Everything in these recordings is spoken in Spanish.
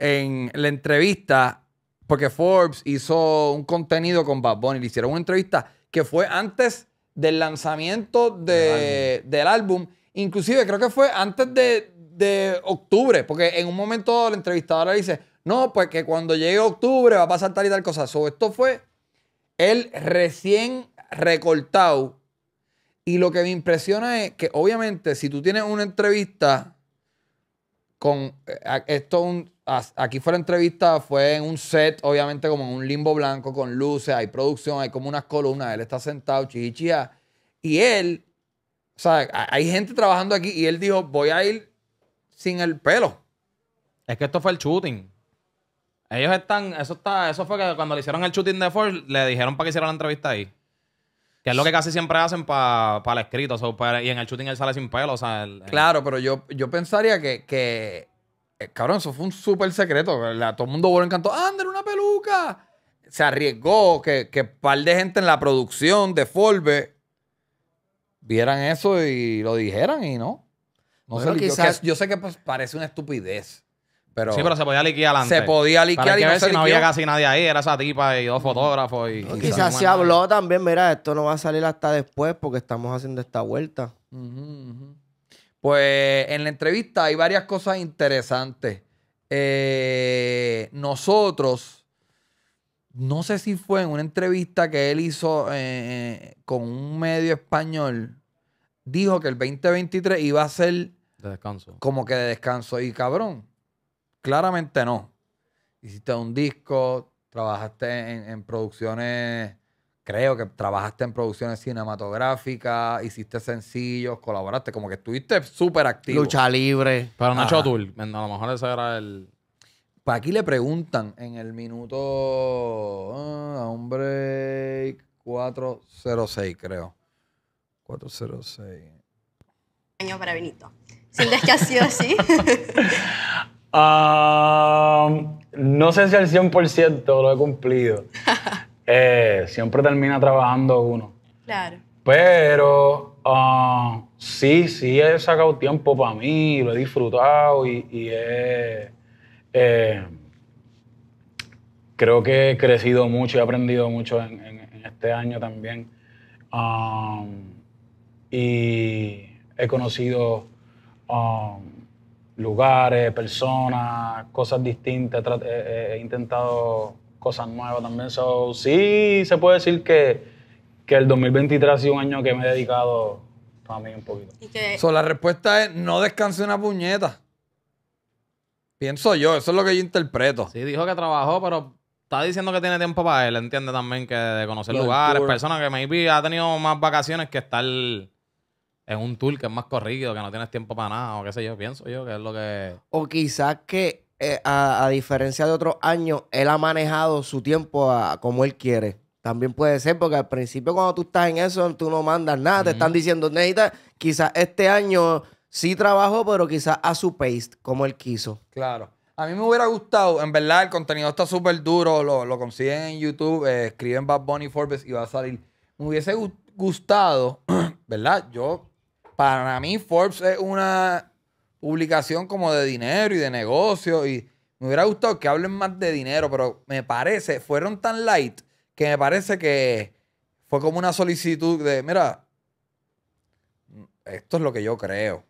en la entrevista, porque Forbes hizo un contenido con Bad Bunny, le hicieron una entrevista que fue antes del lanzamiento del, álbum. Inclusive creo que fue antes de, de, octubre, porque en un momento la entrevistadora dice, no, pues que cuando llegue octubre va a pasar tal y tal cosa. So, esto fue el recién recortado. Y lo que me impresiona es que obviamente si tú tienes una entrevista con eh, esto un aquí fue la entrevista, fue en un set, obviamente como en un limbo blanco con luces, hay producción, hay como unas columnas, él está sentado, chichichía, y él, o sea, hay gente trabajando aquí y él dijo, voy a ir sin el pelo. Es que esto fue el shooting. Ellos están, eso está, eso fue que cuando le hicieron el shooting de Ford, le dijeron para que hiciera la entrevista ahí. Que es lo que casi siempre hacen para el escrito. y en el shooting él sale sin pelo. Claro, pero yo, yo pensaría que, que eh, cabrón, eso fue un súper secreto. todo el mundo voló encantó. ¡Ander, una peluca! Se arriesgó que, un par de gente en la producción de Forbes vieran eso y lo dijeran y no. No sé, quizás... yo, sé que pues, parece una estupidez. Pero sí, pero se podía liquear antes. Se podía liquear y no, no había casi nadie ahí. Era esa tipa y dos fotógrafos. quizás se habló también, mira, esto no va a salir hasta después porque estamos haciendo esta vuelta. Pues en la entrevista hay varias cosas interesantes. Eh, nosotros, no sé si fue en una entrevista que él hizo eh, con un medio español, dijo que el 2023 iba a ser... descanso. Como que de descanso. Y cabrón, claramente no. Hiciste un disco, trabajaste en, en producciones creo que trabajaste en producciones cinematográficas, hiciste sencillos, colaboraste, como que estuviste súper activo. Lucha libre. Pero Nacho hecho a lo mejor ese era el... Para pues aquí le preguntan en el minuto... hombre, ah, 406 creo. 406. Año para Benito. ¿Sientes que ha sido así? Um, no sé si al 100% lo he cumplido. Eh, siempre termina trabajando uno. Claro. Pero ah, sí, sí he sacado tiempo para mí, lo he disfrutado y, he, eh, creo que he crecido mucho y he aprendido mucho en, este año también. Ah, y he conocido ah, lugares, personas, cosas distintas. he intentado cosas nuevas también. sí, se puede decir que, el 2023 ha sido un año que me he dedicado también un poquito. la respuesta es no descanse una puñeta. Pienso yo, eso es lo que yo interpreto. Sí, dijo que trabajó, pero está diciendo que tiene tiempo para él. Entiende también que de conocer lugares, personas que maybe ha tenido más vacaciones que estar en un tour que es más corrido, que no tienes tiempo para nada, o qué sé yo, pienso yo, que es lo que... O quizás que eh, a, diferencia de otros años, él ha manejado su tiempo como él quiere. También puede ser, porque al principio cuando tú estás en eso, tú no mandas nada, te están diciendo, necesitas, quizás este año sí trabajo, pero quizás a su pace, como él quiso. Claro. A mí me hubiera gustado, en verdad, el contenido está súper duro, lo, lo, consiguen en YouTube, eh, escriben Bad Bunny Forbes y va a salir. Me hubiese gustado, ¿verdad? Yo, para mí Forbes es una publicación como de dinero y de negocio. Y me hubiera gustado que hablen más de dinero, pero me parece, fueron tan light que me parece que fue como una solicitud de, mira, esto es lo que yo creo.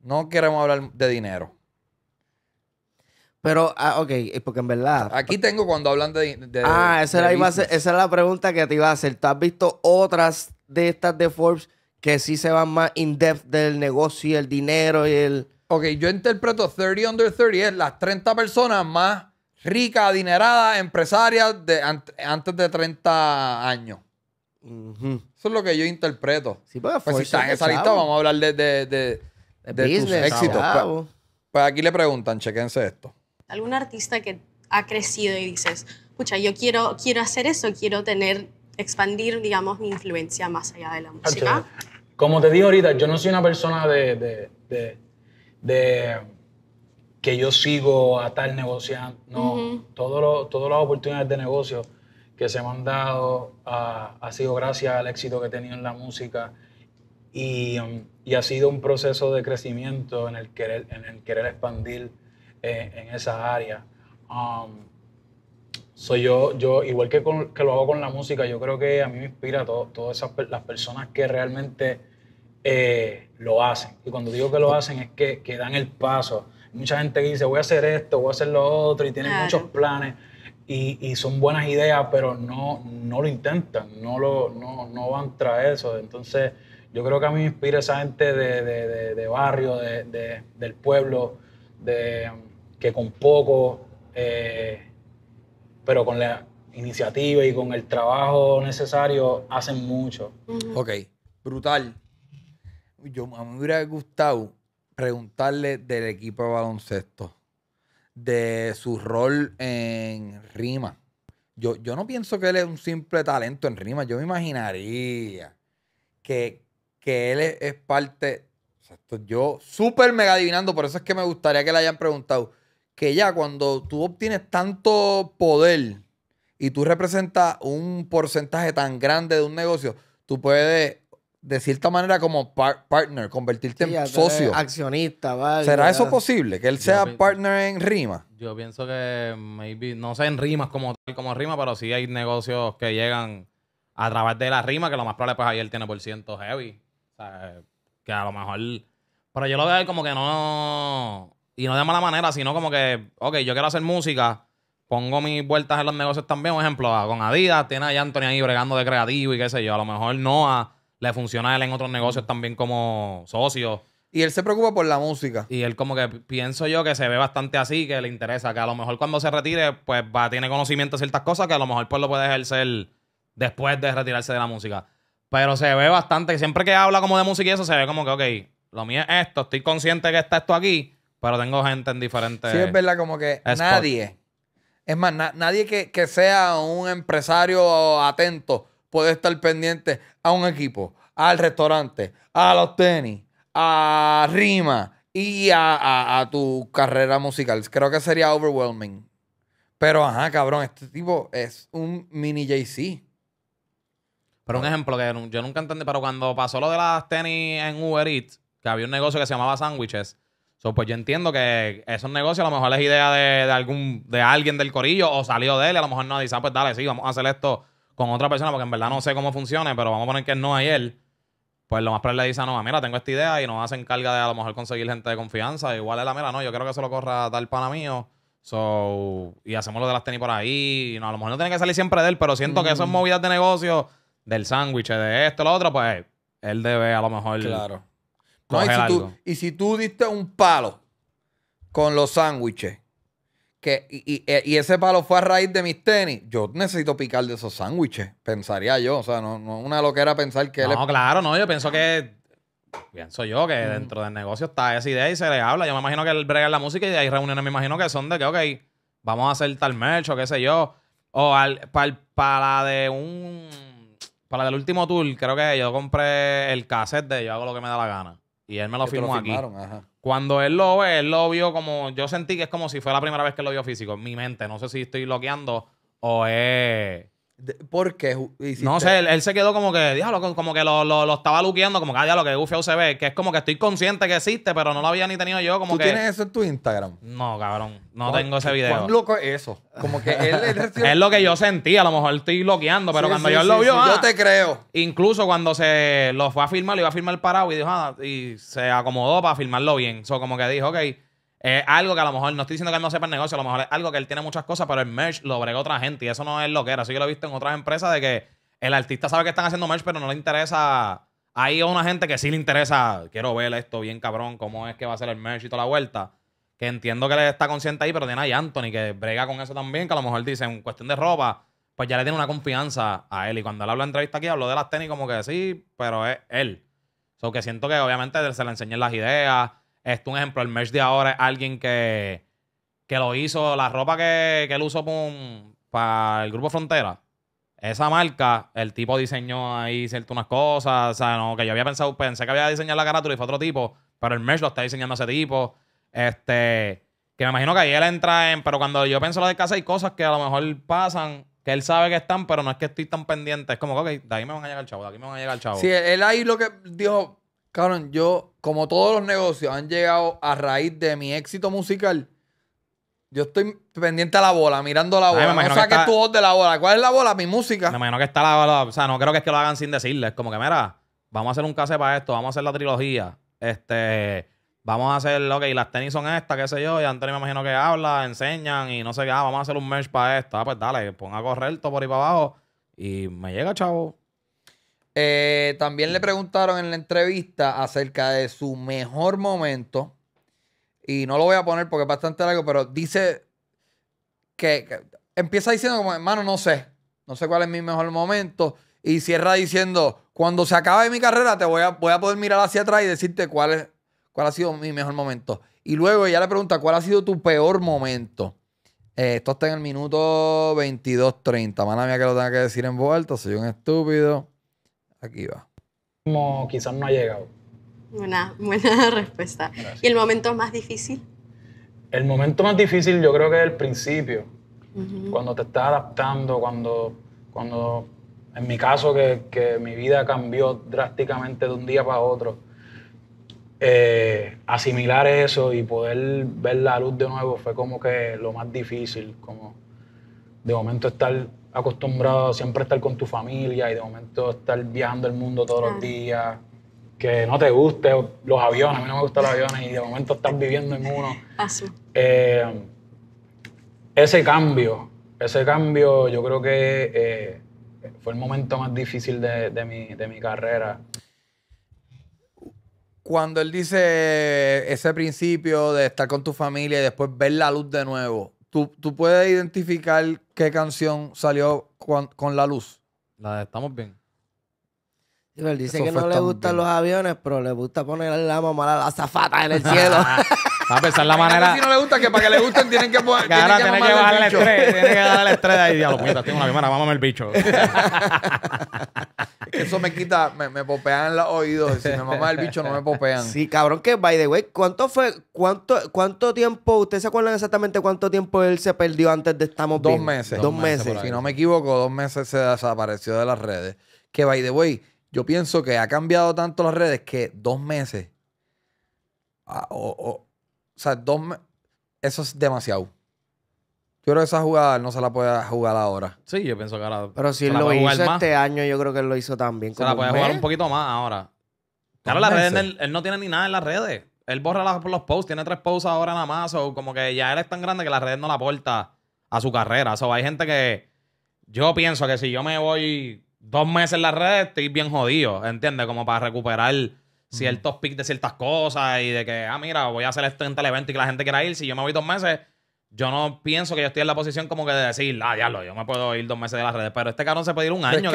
No queremos hablar de dinero. Pero, ah, ok, eh, porque en verdad. Aquí tengo cuando hablan de. de ah, esa, es era, la pregunta que te iba a hacer. ¿Tú has visto otras de estas de Forbes que sí se van más in depth del negocio y el dinero y el. Ok, yo interpreto 30 under 30 es las 30 personas más ricas, adineradas, empresarias de antes de 30 años. Eso es lo que yo interpreto. pues si está en esa lista, vamos a hablar de, de, de, éxitos. Pues, pues, aquí le preguntan, chequense esto. ¿Algún artista que ha crecido y dices, escucha, yo quiero, quiero hacer eso, quiero tener, expandir, digamos, mi influencia más allá de la música? Como te digo ahorita, yo no soy una persona de de que yo sigo a tal negociante. No, todas las oportunidades de negocio que se me han dado ah, ha sido gracias al éxito que he tenido en la música y, ha sido un proceso de crecimiento en el querer, el querer expandir eh, en esa área. Um, soy yo, yo, igual que, lo hago con la música, yo creo que a mí me inspira todas esas las personas que realmente eh, lo hacen. Y cuando digo que lo hacen es que, que dan el paso. Mucha gente dice, voy a hacer esto, voy a hacer lo otro, y tienen muchos planes. Y, son buenas ideas, pero no, no lo intentan, no, lo, no, no van tras eso. Entonces, yo creo que a mí me inspira esa gente de, barrio, del pueblo, de, que con poco, eh, pero con la iniciativa y con el trabajo necesario, hacen mucho. Ok, brutal yo, a mí me hubiera gustado preguntarle del equipo de baloncesto, de su rol en rima. Yo, yo no pienso que él es un simple talento en rima. Yo me imaginaría que, él es, parte. yo súper mega adivinando, por eso es que me gustaría que le hayan preguntado. Que ya cuando tú obtienes tanto poder y tú representas un porcentaje tan grande de un negocio, tú puedes de cierta manera como partner, convertirte en socio. Accionista, ¿Será eso posible? Que él sea partner en Rima. Yo pienso que maybe, no sé en rimas como tal, como rima, pero sí hay negocios que llegan a través de la rima, que lo más probable pues ahí él tiene por ciento heavy. O sea, que a lo mejor. Pero yo lo veo como que no. Y no de mala manera, sino como que, ok, yo quiero hacer música pongo mis vueltas en los negocios también. un ejemplo, ah, con Adidas, tiene a Anthony ahí bregando de creativo y qué sé yo. A lo mejor no a le funciona a él en otros negocios también como socio. Y él se preocupa por la música. Y él como que pienso yo que se ve bastante así, que le interesa, que a lo mejor cuando se retire, pues tiene conocimiento de ciertas cosas que a lo mejor pues lo puede ejercer después de retirarse de la música. Pero se ve bastante, siempre que habla como de música y eso, se ve como que, ok, lo mío es esto, estoy consciente que está esto aquí, pero tengo gente en diferentes... Sí, es verdad, como que nadie, es más, nadie que, que sea un empresario atento Puedes estar pendiente a un equipo, al restaurante, a los tenis, a rima y a, tu carrera musical. Creo que sería overwhelming. Pero ajá, cabrón, este tipo es un mini JC. Pero un ejemplo que yo nunca entendí, pero cuando pasó lo de las tenis en Uber Eats, que había un negocio que se llamaba Sándwiches, pues yo entiendo que esos negocios a lo mejor es idea de, algún, de alguien del corillo o salió de él, y a lo mejor no dice, ah, pues dale, sí, vamos a hacer esto con otra persona, porque en verdad no sé cómo funcione, pero vamos a poner que no hay él. Pues lo más probable le dice a mira, tengo esta idea y nos hacen carga de a lo mejor conseguir gente de confianza. Igual es la mera no, yo creo que se lo corra tal pana mío. So, y hacemos lo de las tenis por ahí. Y no, a lo mejor no tiene que salir siempre de él, pero siento que son mm. movidas de negocio, del sándwich, de esto, lo otro, pues él debe a lo mejor. Claro. y si tú diste un palo con los sándwiches eh, y, ese palo fue a raíz de mis tenis, yo necesito picar de esos sándwiches, pensaría yo. O sea, no, no una loquera pensar que... él claro, no, yo pienso que... Ah. Pienso yo que dentro del negocio está esa idea y se le habla. Yo me imagino que él brega la música y hay reuniones, me imagino que son de que, ok, vamos a hacer tal merch o qué sé yo. O al, para, para la de un... Para del último tour, creo que yo compré el cassette de Yo hago lo que me da la gana. Y él me lo firmó aquí. Ajá. Cuando él lo ve, él lo vio como. Yo sentí que es como si fue la primera vez que lo vio físico. En mi mente. No sé si estoy bloqueando o es. ¿Por qué? No sé, él, se quedó como que, como que lo, estaba luqueando, como que, ah, lo que gufiado se ve, que es como que estoy consciente que existe, pero no lo había ni tenido yo, como ¿Tú tienes eso en tu Instagram? No, cabrón, no tengo ese video. loco eso? Como que él... es lo que yo sentí, a lo mejor estoy loqueando, pero cuando yo lo vio... yo ah, te creo. Incluso cuando se lo fue a firmar, lo iba a firmar parado y dijo, ah, y se acomodó para firmarlo bien. O como que dijo, ok es algo que a lo mejor, no estoy diciendo que él no sepa el negocio, a lo mejor es algo que él tiene muchas cosas, pero el merch lo brega otra gente y eso no es lo que era. Así que lo he visto en otras empresas de que el artista sabe que están haciendo merch, pero no le interesa. Hay una gente que sí le interesa, quiero ver esto bien cabrón, cómo es que va a ser el merch y toda la vuelta. Que entiendo que le está consciente ahí, pero tiene ahí Anthony que brega con eso también, que a lo mejor dice, en cuestión de ropa, pues ya le tiene una confianza a él. Y cuando él habla en entrevista aquí, Hablo de las tenis como que sí, pero es él. O so, que siento que obviamente se le enseñan las ideas es un ejemplo, el merch de ahora es alguien que, que lo hizo, la ropa que, que él usó para el grupo Frontera. Esa marca, el tipo diseñó ahí ciertas unas cosas, o sea, no, que yo había pensado, pensé que había diseñado la carátula y fue otro tipo, pero el merch lo está diseñando ese tipo. Este, que me imagino que ahí él entra en, pero cuando yo pienso lo de casa hay cosas que a lo mejor pasan que él sabe que están, pero no es que estoy tan pendiente. Es como, ok, de ahí me van a llegar el chavo, de aquí me van a llegar el chavo. Sí, él ahí lo que dijo, Cabrón, yo, como todos los negocios han llegado a raíz de mi éxito musical, yo estoy pendiente a la bola, mirando la bola. no saques tu voz de la bola. ¿Cuál es la bola? Mi música. Me imagino que está la bola. O sea, no creo que es que lo hagan sin decirles. Como que, mira, vamos a hacer un case para esto, vamos a hacer la trilogía. Este, vamos a hacer, ok, las tenis son estas, qué sé yo. Y Antonio me imagino que habla, enseñan y no sé qué. Ah, vamos a hacer un merch para esto. Ah, pues dale, pon a correr todo por ahí para abajo. Y me llega, chavo. Eh, también le preguntaron en la entrevista acerca de su mejor momento. Y no lo voy a poner porque es bastante largo, pero dice que, empieza diciendo como, hermano, no sé. No sé cuál es mi mejor momento. Y cierra diciendo, cuando se acabe mi carrera, te voy a, poder mirar hacia atrás y decirte cuál, es, cuál ha sido mi mejor momento. Y luego ella le pregunta, ¿cuál ha sido tu peor momento? Eh, esto está en el minuto 22.30. Mala mía que lo tenga que decir en vuelta, soy un estúpido. Aquí va. Como quizás no ha llegado. Buena, buena respuesta. ¿Y el momento más difícil? El momento más difícil yo creo que es el principio, cuando te estás adaptando, cuando, cuando en mi caso que, que mi vida cambió drásticamente de un día para otro, eh, asimilar eso y poder ver la luz de nuevo fue como que lo más difícil, como de momento estar acostumbrado siempre a estar con tu familia y de momento estar viajando el mundo todos los ah. días, que no te guste los aviones, a mí no me gustan los aviones y de momento estás viviendo en uno. Ah, eh, ese cambio, ese cambio yo creo que eh, fue el momento más difícil de, mi, de mi carrera cuando él dice ese principio de estar con tu familia y después ver la luz de nuevo, ¿Tú, tú puedes identificar qué canción salió con, la luz? La de Estamos Bien. dice que no le gustan los aviones, pero le gusta poner la mamá a la azafata en el cielo. A pesar la manera. Si no le gusta, que para que le gusten tienen que poner. tiene que bajarle el estrés. Tiene que darle el estrés ahí. Diablo, tengo una mamá, mámame el bicho. Eso me quita, me, me popean los oídos. Si me mamá el bicho, no me popean. Sí, cabrón, que by the way, ¿cuánto fue, cuánto, cuánto tiempo, ustedes se acuerdan exactamente cuánto tiempo él se perdió antes de Estamos Dos meses. Dos, meses. si no me equivoco, dos meses se desapareció de las redes. Que by the way, yo pienso que ha cambiado tanto las redes que dos meses. Ah, o, o sea, dos meses. Eso es demasiado. Yo creo que esa jugada no se la puede jugar ahora. Sí, yo pienso que ahora. Pero si él lo hizo este año, yo creo que él lo hizo también. Se la puede jugar un poquito más ahora. Claro, las redes, él, no tiene ni nada en las redes. Él borra los posts, tiene tres posts ahora nada más. O como que ya él tan grande que las redes no la aporta a su carrera. O hay gente que. Yo pienso que si yo me voy dos meses en las redes, estoy bien jodido, ¿entiendes? Como para recuperar ciertos mm. pics de ciertas cosas y de que, ah, mira, voy a hacer esto en evento y que la gente quiera ir. Si yo me voy dos meses yo no pienso que yo estoy en la posición como que de decir, ah, lo yo me puedo ir dos meses de las redes, pero este cabrón se puede ir un año.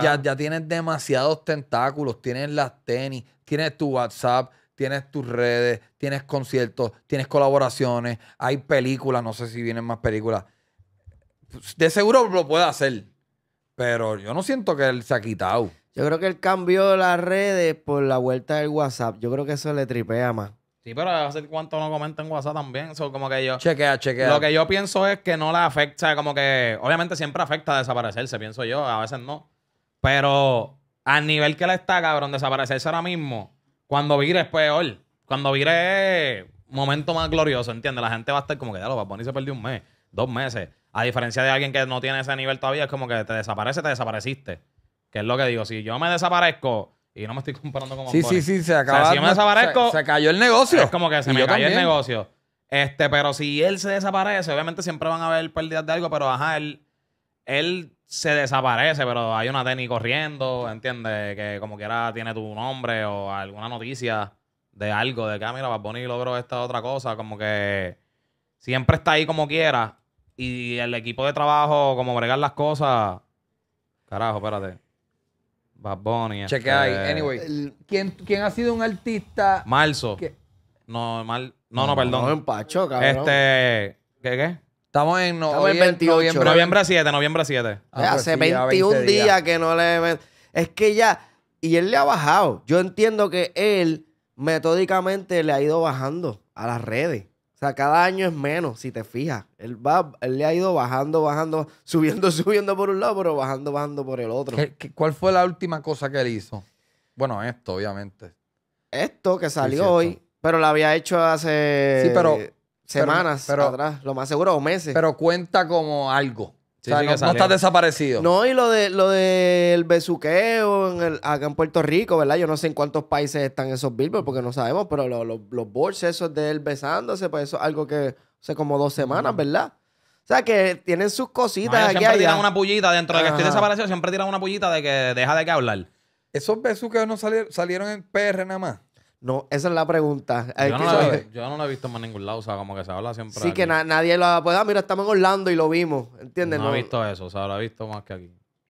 ya, ya, tienes demasiados tentáculos, tienes las tenis, tienes tu WhatsApp, tienes tus redes, tienes conciertos, tienes colaboraciones, hay películas, no sé si vienen más películas. De seguro lo puede hacer, pero yo no siento que él se ha quitado. Yo creo que él cambió las redes por la vuelta del WhatsApp. Yo creo que eso le tripea más. Sí, pero hace cuánto no comenta en WhatsApp también. eso como que yo. Chequea, chequea. Lo que yo pienso es que no la afecta, como que. Obviamente siempre afecta desaparecerse, pienso yo. A veces no. Pero al nivel que la está, cabrón, desaparecerse ahora mismo. Cuando vire es peor. Cuando vire es momento más glorioso, ¿entiendes? La gente va a estar como que ya lo va a poner se perdió un mes, dos meses. A diferencia de alguien que no tiene ese nivel todavía, es como que te desaparece, te desapareciste. Que es lo que digo. Si yo me desaparezco y no me estoy comparando con Sí, sí, sí, se acabó. si yo me desaparezco, se, cayó el negocio. es como que se me cayó el negocio. Este, pero si él se desaparece, obviamente siempre van a haber pérdidas de algo, pero ajá, él, él se desaparece, pero hay una tenis corriendo, ¿entiendes? Que como quiera tiene tu nombre o alguna noticia de algo, de que, ah, mira, logró esta otra cosa, como que siempre está ahí como quiera. Y el equipo de trabajo, como bregar las cosas. Carajo, espérate. Bad Bunny. Este anyway, ¿quién, ha sido un artista? Marzo. No, no, no, perdón. este. ¿Qué, qué? Estamos en noviembre. 28. noviembre. Noviembre 7, noviembre 7. Ah, Hace 21 pues días. que no le... Es que ya... Y él le ha bajado. Yo entiendo que él metódicamente le ha ido bajando a las redes. O sea, cada año es menos, si te fijas. Él, va, le ha ido bajando, bajando, subiendo, subiendo por un lado, pero bajando, bajando por el otro. cuál fue la última cosa que él hizo? Bueno, esto, obviamente. Esto que salió hoy, pero lo había hecho hace semanas atrás, lo más seguro, meses. Pero cuenta como algo no, estás desaparecido. No, y lo de lo del besuqueo acá en Puerto Rico, ¿verdad? Yo no sé en cuántos países están esos billboards porque no sabemos, pero los boards esos de él besándose, pues eso es algo que, o como dos semanas, ¿verdad? O sea, que tienen sus cositas aquí siempre tiran una pullita dentro de que estoy desaparecido, siempre tiran una pullita de que deja de que hablar. Esos besuqueos no salieron, salieron en PR nada más. No, esa es la pregunta. Yo, no, la, he, visto más en ningún lado, o sea, como que se habla siempre. Sí, que nadie lo puede. Ah, mira, estamos en Orlando y lo vimos, ¿entiendes? No, no, he visto eso, o sea, lo he visto más que aquí.